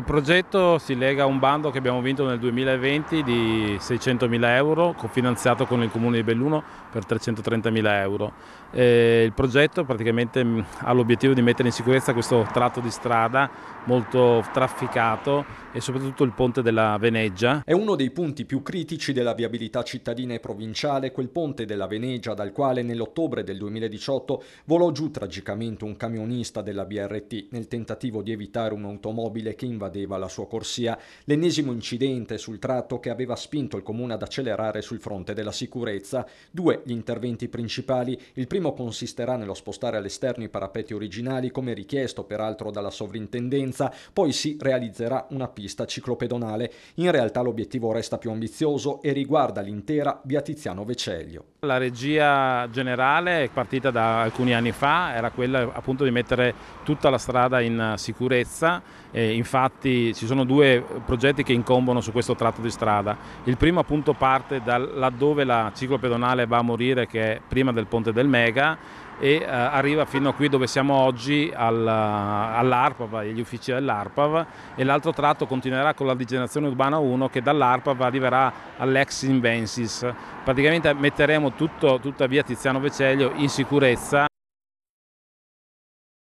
Il progetto si lega a un bando che abbiamo vinto nel 2020 di 600.000 euro, cofinanziato con il Comune di Belluno per 330.000 euro. E il progetto praticamente mm, ha l'obiettivo di mettere in sicurezza questo tratto di strada molto trafficato e soprattutto il ponte della Veneggia. È uno dei punti più critici della viabilità cittadina e provinciale, quel ponte della Veneggia dal quale nell'ottobre del 2018 volò giù tragicamente un camionista della BRT nel tentativo di evitare un'automobile che invadeva invadeva la sua corsia, l'ennesimo incidente sul tratto che aveva spinto il comune ad accelerare sul fronte della sicurezza. Due gli interventi principali, il primo consisterà nello spostare all'esterno i parapetti originali come richiesto peraltro dalla sovrintendenza, poi si realizzerà una pista ciclopedonale. In realtà l'obiettivo resta più ambizioso e riguarda l'intera Via Tiziano Vecellio. La regia generale è partita da alcuni anni fa, era quella appunto di mettere tutta la strada in sicurezza e infatti ci sono due progetti che incombono su questo tratto di strada. Il primo appunto parte da laddove la ciclo pedonale va a morire che è prima del ponte del Mega e eh, arriva fino a qui dove siamo oggi eh, all'ARPAV, agli uffici dell'ARPAV e l'altro tratto continuerà con la digenerazione urbana 1 che dall'ARPAV arriverà all'ex Invensis. Praticamente metteremo tutto, tutta via Tiziano Vecellio in sicurezza